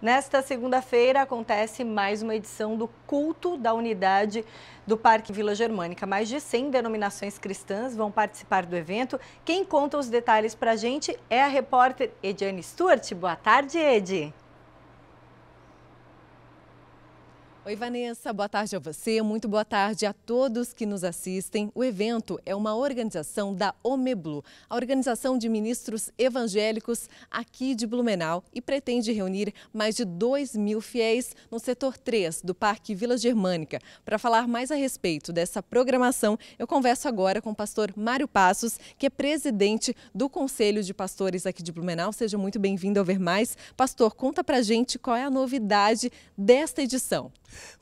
Nesta segunda-feira acontece mais uma edição do culto da unidade do Parque Vila Germânica. Mais de 100 denominações cristãs vão participar do evento. Quem conta os detalhes para a gente é a repórter Ediane Stuart. Boa tarde, Edi. Oi, Vanessa, boa tarde a você, muito boa tarde a todos que nos assistem. O evento é uma organização da OMEBLU, a Organização de Ministros Evangélicos aqui de Blumenau, e pretende reunir mais de 2 mil fiéis no setor 3 do Parque Vila Germânica. Para falar mais a respeito dessa programação, eu converso agora com o pastor Mário Passos, que é presidente do Conselho de Pastores aqui de Blumenau. Seja muito bem-vindo ao Ver Mais. Pastor, conta pra gente qual é a novidade desta edição.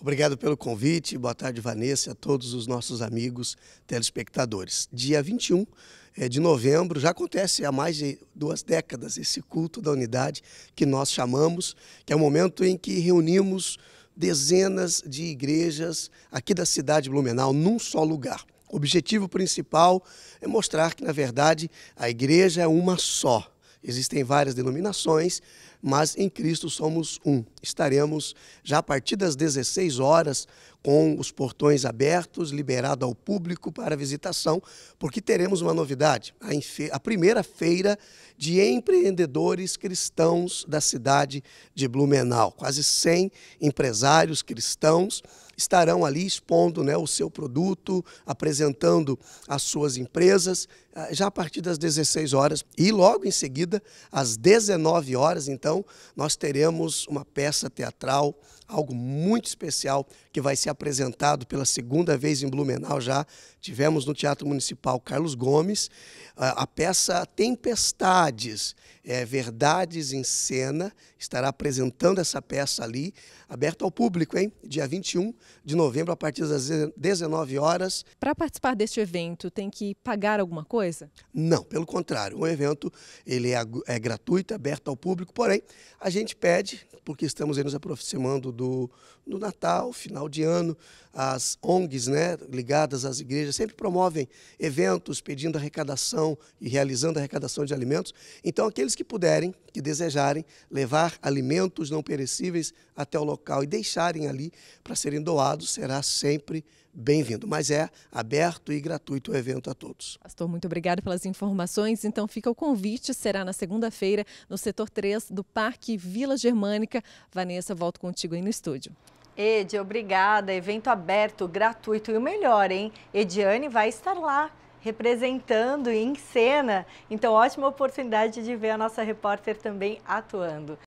Obrigado pelo convite. Boa tarde, Vanessa, a todos os nossos amigos telespectadores. Dia 21 eh, de novembro, já acontece há mais de duas décadas esse culto da unidade que nós chamamos, que é o momento em que reunimos dezenas de igrejas aqui da cidade de Blumenau num só lugar. O objetivo principal é mostrar que, na verdade, a igreja é uma só Existem várias denominações, mas em Cristo somos um. Estaremos já a partir das 16 horas com os portões abertos, liberado ao público para visitação, porque teremos uma novidade, a, a primeira feira de empreendedores cristãos da cidade de Blumenau. Quase 100 empresários cristãos estarão ali expondo né, o seu produto, apresentando as suas empresas, ah, já a partir das 16 horas e logo em seguida, às 19 horas, então, nós teremos uma peça teatral, algo muito especial que vai ser apresentado pela segunda vez em Blumenau já. Tivemos no Teatro Municipal Carlos Gomes ah, a peça Tempestades, é, Verdades em Cena, estará apresentando essa peça ali, aberta ao público, hein? Dia 21 de novembro, a partir das 19 horas. Para participar deste evento, tem que pagar alguma coisa? coisa? Não, pelo contrário. O evento ele é, é gratuito, é aberto ao público, porém, a gente pede, porque estamos nos aproximando do, do Natal, final de ano, as ONGs né, ligadas às igrejas sempre promovem eventos pedindo arrecadação e realizando arrecadação de alimentos. Então, aqueles que puderem, que desejarem, levar alimentos não perecíveis até o local e deixarem ali para serem doados, será sempre bem-vindo. Mas é aberto e gratuito o evento a todos. Pastor, muito obrigado pelas informações. Então fica o convite, será na segunda-feira, no setor 3 do Parque Vila Germânica. Vanessa, volto contigo aí no estúdio. Ed, obrigada. Evento aberto, gratuito e o melhor, hein? Ediane vai estar lá representando em cena. Então, ótima oportunidade de ver a nossa repórter também atuando.